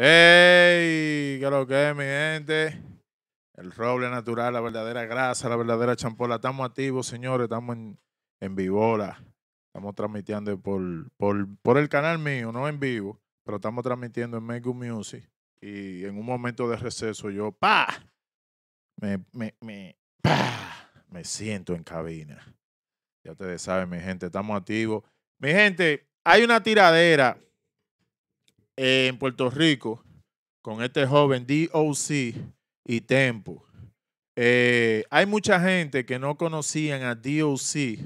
¡Ey! ¿Qué lo que es, mi gente? El roble natural, la verdadera grasa, la verdadera champola. Estamos activos, señores. Estamos en, en Estamos transmitiendo por, por, por, el canal mío, no en vivo, pero estamos transmitiendo en Make Good Music. Y en un momento de receso yo, ¡pa! Me, me, Me siento en cabina. Ya ustedes saben, mi gente, estamos activos. Mi gente, hay una tiradera en Puerto Rico con este joven DOC y Tempo. Eh, hay mucha gente que no conocían a DOC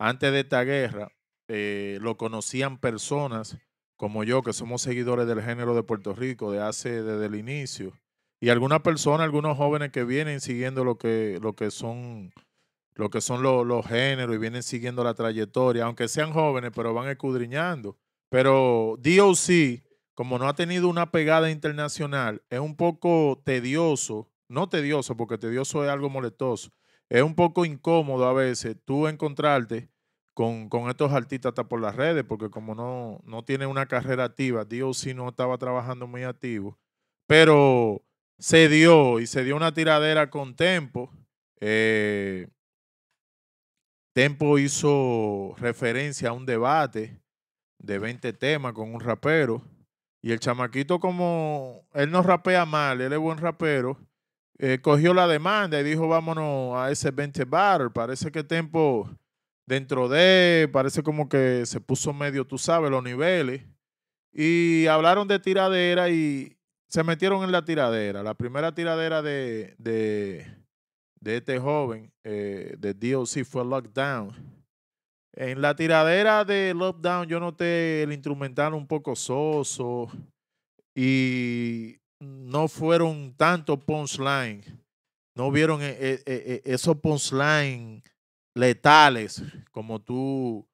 antes de esta guerra. Eh, lo conocían personas como yo, que somos seguidores del género de Puerto Rico de hace, desde el inicio. Y algunas personas, algunos jóvenes que vienen siguiendo lo que, lo que son, lo que son los, los géneros y vienen siguiendo la trayectoria, aunque sean jóvenes, pero van escudriñando. Pero DOC como no ha tenido una pegada internacional, es un poco tedioso, no tedioso, porque tedioso es algo molestoso, es un poco incómodo a veces tú encontrarte con, con estos artistas hasta por las redes, porque como no, no tiene una carrera activa, Dios sí no estaba trabajando muy activo, pero se dio y se dio una tiradera con Tempo. Eh, Tempo hizo referencia a un debate de 20 temas con un rapero y el chamaquito, como él no rapea mal, él es buen rapero, eh, cogió la demanda y dijo, vámonos a ese 20 bar. Parece que Tempo, dentro de, parece como que se puso medio, tú sabes, los niveles. Y hablaron de tiradera y se metieron en la tiradera. La primera tiradera de, de, de este joven, eh, de DOC, fue Lockdown. En la tiradera de Lockdown yo noté el instrumental un poco soso y no fueron tanto punchline. No vieron eh, eh, eh, esos punchline letales como tú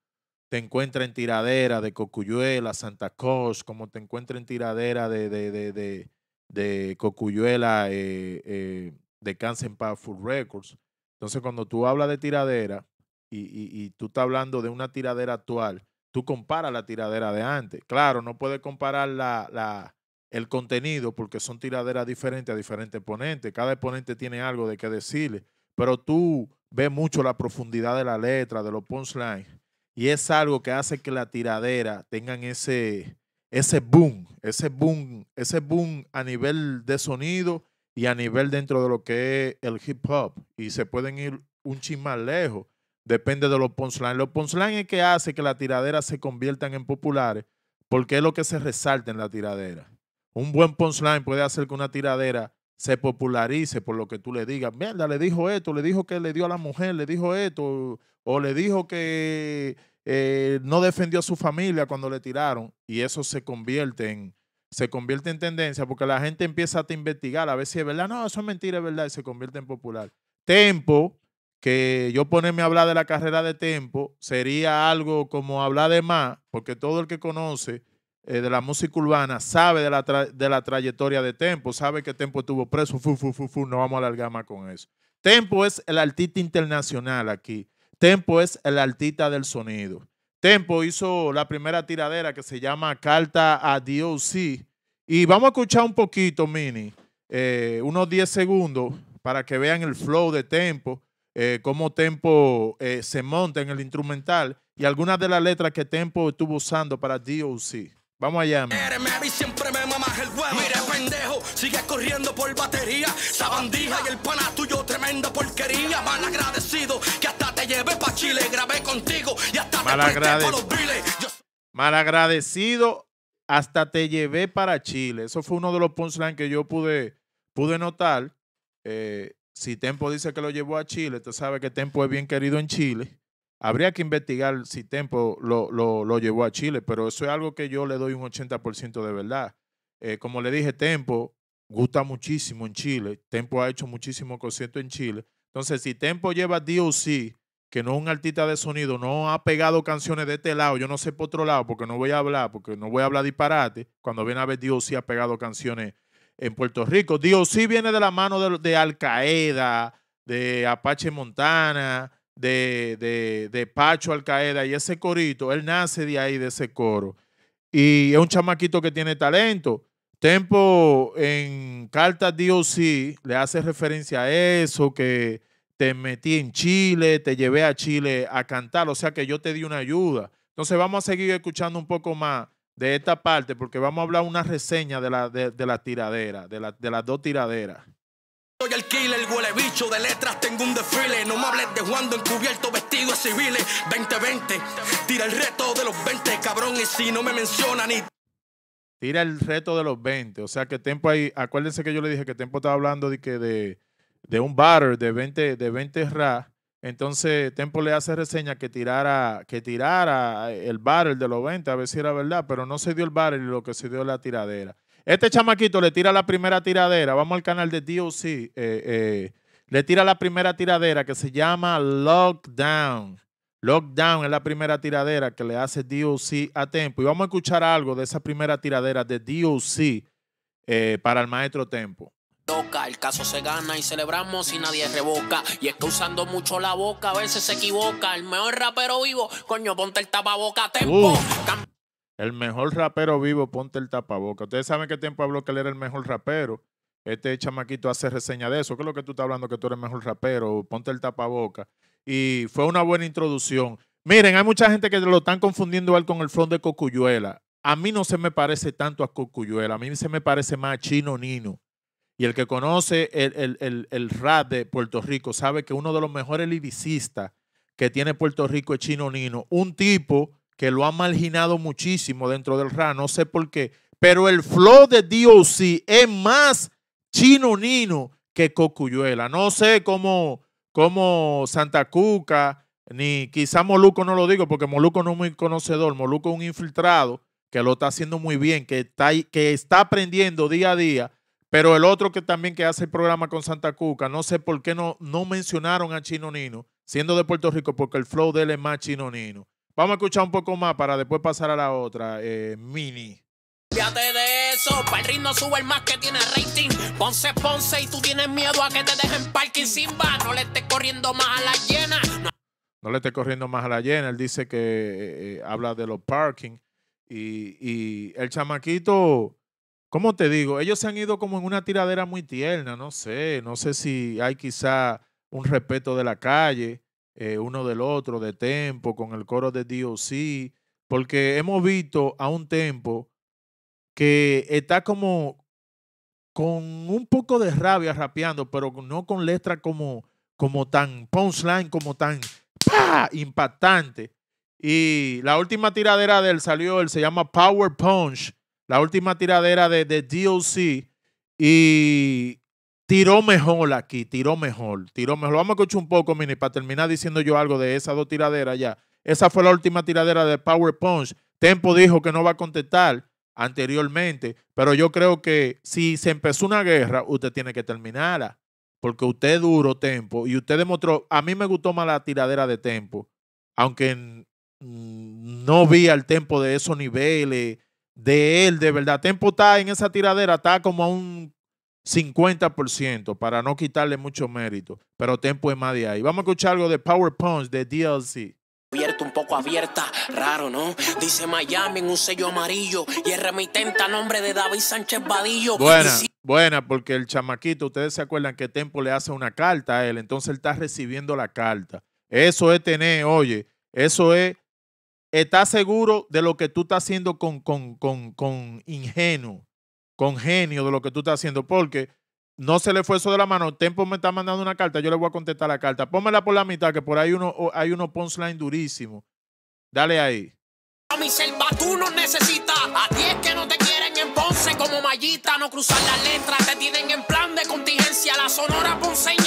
te encuentras en tiradera de Cocuyuela, Santa Cruz, como te encuentras en tiradera de, de, de, Cocuyuela, de Cancer Powerful Records. Entonces, cuando tú hablas de tiradera, y, y, tú estás hablando de una tiradera actual, tú comparas la tiradera de antes. Claro, no puedes comparar la, la, el contenido porque son tiraderas diferentes a diferentes ponentes. Cada exponente tiene algo de qué decirle, pero tú ves mucho la profundidad de la letra, de los punchlines, y es algo que hace que la tiradera tenga ese, ese boom, ese boom, ese boom a nivel de sonido y a nivel dentro de lo que es el hip hop. Y se pueden ir un chin más lejos depende de los punchlines. Los punchlines es que hace que las tiraderas se conviertan en populares porque es lo que se resalta en la tiradera. Un buen punchline puede hacer que una tiradera se popularice por lo que tú le digas. Mierda, le dijo esto, le dijo que le dio a la mujer, le dijo esto, o le dijo que eh, no defendió a su familia cuando le tiraron. Y eso se convierte en, se convierte en tendencia porque la gente empieza a investigar a ver si es verdad. No, eso es mentira, es verdad, y se convierte en popular. Tempo que yo ponerme a hablar de la carrera de tempo sería algo como hablar de más, porque todo el que conoce eh, de la música urbana sabe de la, trayectoria de tempo, sabe que tempo estuvo preso, fu, fu, fu, no vamos a alargar más con eso. Tempo es el artista internacional aquí. Tempo es el artista del sonido. Tempo hizo la primera tiradera que se llama Carta a DOC. Y vamos a escuchar un poquito, Mini, eh, unos 10 segundos para que vean el flow de Tempo eh, cómo Tempo eh, se monta en el instrumental y algunas de las letras que Tempo estuvo usando para DOC. Vamos allá, man. siempre me mamas el huevo. Ah. Mira, pendejo, sigue corriendo por batería. Sabandija y el pana tuyo, tremenda porquería. Mal agradecido que hasta te llevé pa' Chile. Grabé contigo y hasta Mal te Mal agradecido, hasta te llevé para Chile. Eso fue uno de los punchlines que yo pude, pude notar. Eh, si Tempo dice que lo llevó a Chile, usted sabes que Tempo es bien querido en Chile. Habría que investigar si Tempo lo, lo, llevó a Chile, pero eso es algo que yo le doy un 80% de verdad. Eh, como le dije, Tempo gusta muchísimo en Chile. Tempo ha hecho muchísimo concierto en Chile. Entonces, si Tempo lleva DOC, que no es un artista de sonido, no ha pegado canciones de este lado, yo no sé por otro lado, porque no voy a hablar, porque no voy a hablar disparate. Cuando viene a ver DOC ha pegado canciones en Puerto Rico. Dios sí viene de la mano de, Al Qaeda, de Apache Montana, de, de Pacho Al Qaeda y ese corito. Él nace de ahí, de ese coro. Y es un chamaquito que tiene talento. Tempo en Carta sí le hace referencia a eso, que te metí en Chile, te llevé a Chile a cantar, o sea que yo te di una ayuda. Entonces vamos a seguir escuchando un poco más de esta parte, porque vamos a hablar una reseña de la, de, de la tiradera, de, la, de las dos tiraderas. Soy el killer, huele bicho, de letras tengo un desfile. No me hables de Juando encubierto, vestido de civiles. 2020, tira el reto de los 20, cabrón, y si no me mencionan ni... Tira el reto de los 20, o sea que Tempo ahí, acuérdense que yo le dije que Tempo estaba hablando de que de, de un batter de 20, de 20 ra entonces Tempo le hace reseña que tirara, que tirara eh, el barrel de los 20, a ver si era verdad, pero no se dio el barrel y lo que se dio la tiradera. Este chamaquito le tira la primera tiradera, vamos al canal de DOC, eh, eh, le tira la primera tiradera que se llama Lockdown. Lockdown es la primera tiradera que le hace DOC a Tempo. Y vamos a escuchar algo de esa primera tiradera de DOC para el maestro Tempo el caso se gana y celebramos y nadie revoca. Y está usando mucho la boca a veces se equivoca. El mejor rapero vivo, coño, ponte el tapaboca, tempo. el mejor rapero vivo, ponte el tapaboca. Ustedes saben que tiempo habló que él era el mejor rapero. Este chamaquito hace reseña de eso. ¿Qué es lo que tú estás hablando? Que tú eres el mejor rapero, ponte el tapaboca. Y fue una buena introducción. Miren, hay mucha gente que lo están confundiendo él con el front de Cocuyuela. A mí no se me parece tanto a Cocuyuela. A mí se me parece más a Chino Nino. Y el que conoce el, el, rap de Puerto Rico sabe que uno de los mejores libicistas que tiene Puerto Rico es Chino Nino. Un tipo que lo ha marginado muchísimo dentro del rap, no sé por qué. Pero el flow de DOC es más Chino Nino que Cocuyuela. No sé cómo, cómo Santa Cuca, ni quizá Moluco no lo digo, porque Moluco no es muy conocedor. Moluco es un infiltrado que lo está haciendo muy bien, que está, que está aprendiendo día a día pero el otro que también que hace el programa con Santa Cuca, no sé por qué no, no mencionaron a Chino Nino, siendo de Puerto Rico, porque el flow de él es más Chino Nino. Vamos a escuchar un poco más para después pasar a la otra, eh, Mini. No le esté corriendo más a la llena. No, le estés corriendo más a la llena. Él dice que eh, eh, habla de los parking. y el chamaquito ¿Cómo te digo? Ellos se han ido como en una tiradera muy tierna, no sé, no sé si hay quizá un respeto de la calle, eh, uno del otro, de Tempo, con el coro de DOC, porque hemos visto a un Tempo que está como con un poco de rabia rapeando, pero no con letra como, como tan punchline, como tan impactante. Y la última tiradera de él salió, él se llama Power Punch, la última tiradera de, de DOC y tiró mejor aquí, tiró mejor, tiró mejor. Vamos a escuchar un poco, Mini, para terminar diciendo yo algo de esas dos tiraderas ya. Esa fue la última tiradera de Power Punch. Tempo dijo que no va a contestar anteriormente, pero yo creo que si se empezó una guerra, usted tiene que terminarla, porque usted duró Tempo y usted demostró, a mí me gustó más la tiradera de Tempo, aunque no vi al Tempo de esos niveles de él, de verdad. Tempo está en esa tiradera, está como a un 50%, para no quitarle mucho mérito. Pero Tempo es más de ahí. Vamos a escuchar algo de Power Punch de DLC abierta, un poco abierta, raro, ¿no? Dice Miami en un sello amarillo y el remitente nombre de David Sánchez Vadillo. Buena, buena, porque el chamaquito, ustedes se acuerdan que Tempo le hace una carta a él, entonces él está recibiendo la carta. Eso es tener, oye, eso es estás seguro de lo que tú estás haciendo con, con, con, ingenuo, con genio de lo que tú estás haciendo, porque no se le fue eso de la mano. Tempo me está mandando una carta, yo le voy a contestar la carta. Pónmela por la mitad, que por ahí uno, hay uno punchline durísimo. Dale ahí. A mi selva tú no necesitas, a ti es que no te quieren en Ponce como mallita, no cruzar las letras, te tienen en plan de contingencia, la sonora ponceña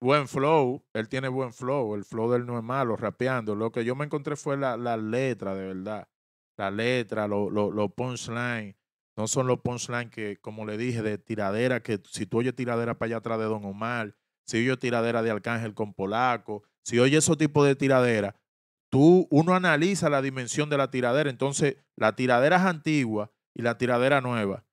buen flow, él tiene buen flow, el flow de él no es malo, rapeando. Lo que yo me encontré fue la, la letra, de verdad. La letra, los lo, punchlines. No son los punchlines que, como le dije, de tiradera, que si tú oyes tiradera para allá atrás de Don Omar, si oyes tiradera de Arcángel con Polaco, si oyes ese tipo de tiradera, tú, uno analiza la dimensión de la tiradera. Entonces, la tiradera es antigua y la tiradera nueva.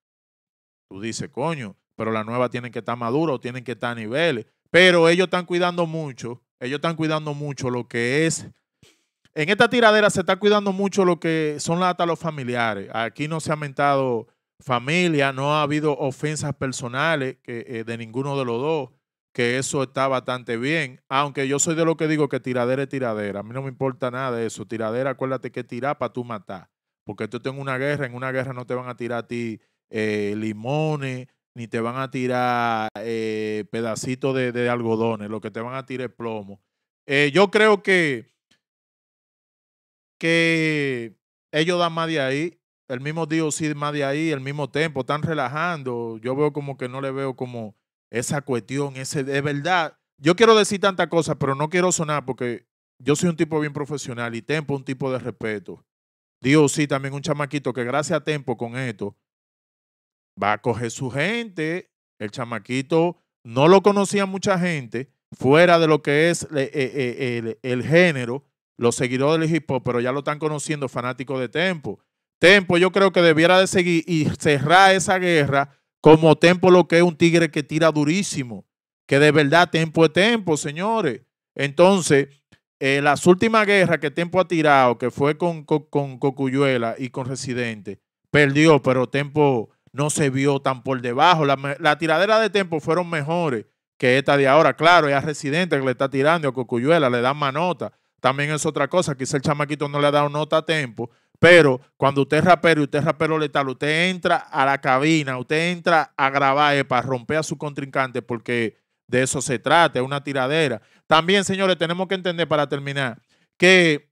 Tú dices, coño, pero la nueva tiene que estar madura o tiene que estar a niveles. Pero ellos están cuidando mucho, ellos están cuidando mucho lo que es. En esta tiradera se está cuidando mucho lo que son hasta los familiares. Aquí no se ha mentado familia, no ha habido ofensas personales que, eh, de ninguno de los dos, que eso está bastante bien. Aunque yo soy de lo que digo que tiradera es tiradera. A mí no me importa nada de eso. Tiradera, acuérdate que tirar para tú matar. Porque tú tengo una guerra, en una guerra no te van a tirar a ti eh, limones, ni te van a tirar eh, pedacitos de, algodones, lo que te van a tirar es plomo. Eh, yo creo que, que ellos dan más de ahí, el mismo Dios sí más de ahí, el mismo tiempo, están relajando. Yo veo como que no le veo como esa cuestión, ese de verdad. Yo quiero decir tantas cosas, pero no quiero sonar porque yo soy un tipo bien profesional y Tempo un tipo de respeto. Dios sí, también un chamaquito que gracias a Tempo con esto va a coger su gente. El chamaquito no lo conocía mucha gente, fuera de lo que es e, e, el, género, los seguidores del hip hop, pero ya lo están conociendo fanáticos de Tempo. Tempo yo creo que debiera de seguir y cerrar esa guerra como Tempo lo que es un tigre que tira durísimo, que de verdad Tempo es Tempo, señores. Entonces, eh, las últimas guerras que Tempo ha tirado, que fue con, con, con Cocuyuela y con Residente, perdió, pero Tempo no se vio tan por debajo. La, tiraderas tiradera de tiempo fueron mejores que esta de ahora. Claro, es Residente que le está tirando a Cocuyuela, le dan más nota. También es otra cosa, quizá el chamaquito no le ha dado nota a tiempo, pero cuando usted es rapero y usted es rapero letal, usted entra a la cabina, usted entra a grabar eh, para romper a su contrincante porque de eso se trata, es una tiradera. También, señores, tenemos que entender para terminar que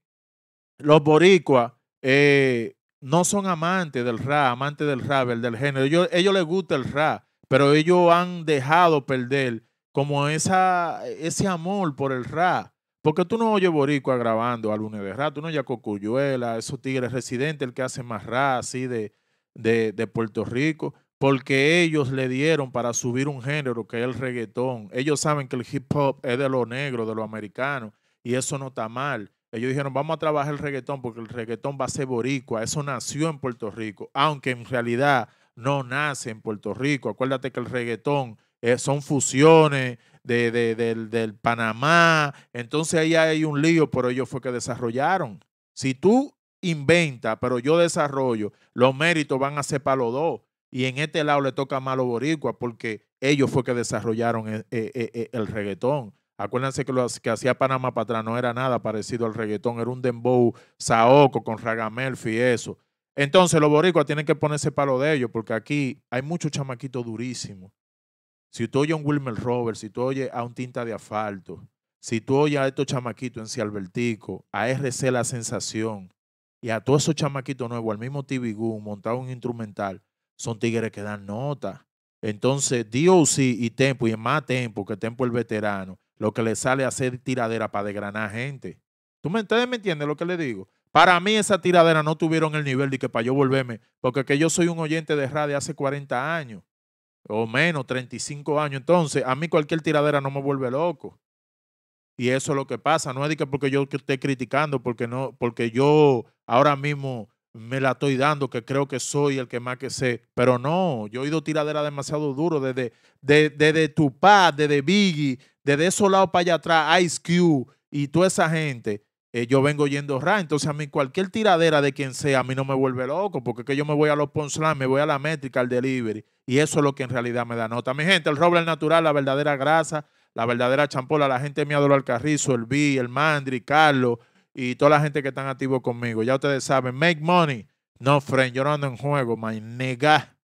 los boricuas eh, no son amantes del rap, amantes del rap, del género. Yo, ellos les gusta el rap, pero ellos han dejado perder como esa, ese amor por el rap. Porque tú no oyes Boricua grabando al lunes de rato, tú no oyes Cocuyuela, esos tigres residentes, el que hace más rap así de, de, Puerto Rico porque ellos le dieron para subir un género que es el reggaetón. Ellos saben que el hip hop es de lo negro, de lo americano, y eso no está mal. Ellos dijeron, vamos a trabajar el reggaetón porque el reggaetón va a ser boricua, eso nació en Puerto Rico, aunque en realidad no nace en Puerto Rico. Acuérdate que el reggaetón eh, son fusiones de, del, Panamá, entonces ahí hay un lío, pero ellos fue que desarrollaron. Si tú inventa, pero yo desarrollo, los méritos van a ser para los dos. Y en este lado le toca malo a boricua porque ellos fue que desarrollaron eh, eh, el reggaetón. Acuérdense que lo que hacía Panamá para atrás no era nada parecido al reggaetón, era un dembow saoco con ragamelfi y eso. Entonces los boricuas tienen que ponerse palo de ellos porque aquí hay muchos chamaquitos durísimos. Si tú oyes a un Wilmer Roberts, si tú oyes a un Tinta de Asfalto, si tú oyes a estos chamaquitos en Cialbertico, a RC La Sensación y a todos esos chamaquitos nuevos, al mismo TV Goon, montado un instrumental, son tigres que dan nota. Entonces, DOC y Tempo, y más Tempo, que Tempo el veterano, lo que le sale a hacer tiradera para desgranar gente. ¿Tú me, ¿Ustedes me entienden lo que le digo? Para mí esa tiradera no tuvieron el nivel de que para yo volverme, porque que yo soy un oyente de radio hace 40 años, o menos, 35 años. Entonces, a mí cualquier tiradera no me vuelve loco. Y eso es lo que pasa. No es de que porque yo esté criticando, porque, no, porque yo ahora mismo me la estoy dando, que creo que soy el que más que sé. Pero no, yo he ido tiradera demasiado duro desde, desde, desde Tupac, desde Biggie, desde esos lados para allá atrás, Ice Cube y toda esa gente. Eh, yo vengo yendo ra, entonces a mí cualquier tiradera de quien sea, a mí no me vuelve loco, porque es que yo me voy a los punchlines, me voy a la métrica, al delivery, y eso es lo que en realidad me da nota. Mi gente, el roble natural, la verdadera grasa, la verdadera champola, la gente me mía, el Carrizo, el B, el Mandri, Carlos, y toda la gente que están activo conmigo. Ya ustedes saben, make money, no friend. Yo no ando en juego, my nigga.